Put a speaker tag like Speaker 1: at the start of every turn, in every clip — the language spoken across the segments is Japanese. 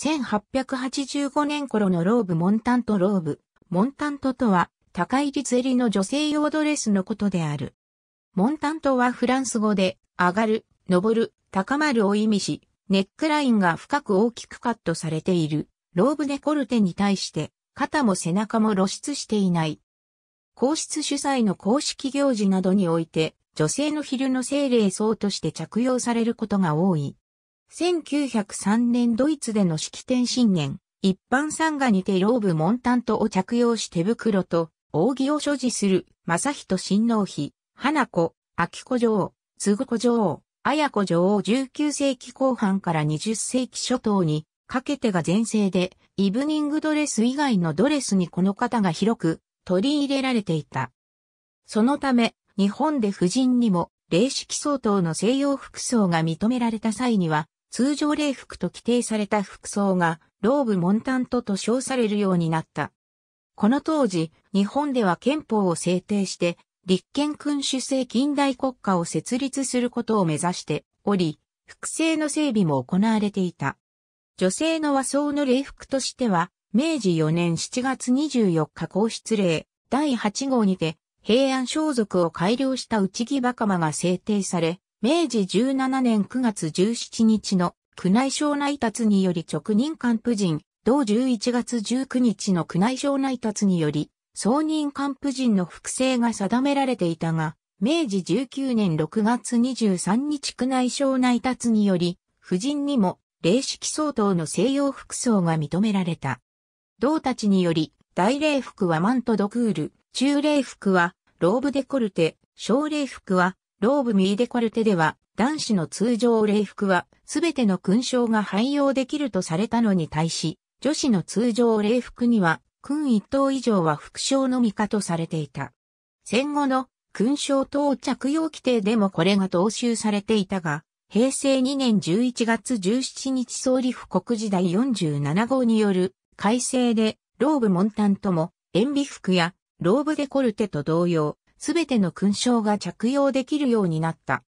Speaker 1: 1885年頃のローブ・モンタント・ローブ。モンタントとは、高い率襟の女性用ドレスのことである。モンタントはフランス語で、上がる、上る、高まるを意味し、ネックラインが深く大きくカットされている、ローブデコルテに対して、肩も背中も露出していない。皇室主催の公式行事などにおいて、女性の昼の精霊層として着用されることが多い。1903年ドイツでの式典新年、一般参賀にてローブモンタントを着用し手袋と、扇を所持する、正人親王妃、花子、秋子女王、継子女王、綾子女王19世紀後半から20世紀初頭に、かけてが全盛で、イブニングドレス以外のドレスにこの方が広く取り入れられていた。そのため、日本で夫人にも、霊式相当の西洋服装が認められた際には、通常礼服と規定された服装が、ローブ・モンタントと称されるようになった。この当時、日本では憲法を制定して、立憲君主制近代国家を設立することを目指しており、服制の整備も行われていた。女性の和装の礼服としては、明治4年7月24日皇室令第8号にて、平安装束を改良した内木馬釜が制定され、明治17年9月17日の宮内省内達により直任官婦人、同11月19日の宮内省内達により、総任官婦人の複製が定められていたが、明治19年6月23日宮内省内達により、婦人にも、霊式相当の西洋服装が認められた。同たちにより、大礼服はマントドクール、中礼服はローブデコルテ、小礼服はローブミーデコルテでは、男子の通常礼服は、すべての勲章が廃用できるとされたのに対し、女子の通常礼服には、勲一等以上は副章のみかとされていた。戦後の勲章等着用規定でもこれが踏襲されていたが、平成2年11月17日総理府国時代47号による改正で、ローブモンタンとも、塩ビ服や、ローブデコルテと同様、すべての勲章が着用できるようになった。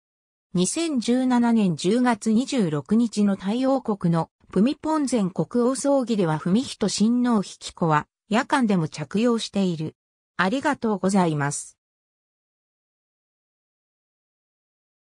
Speaker 1: 2017年10月26日の太陽国のプミポン前国王葬儀では文人親王引子は夜間でも着用している。ありがとうございます。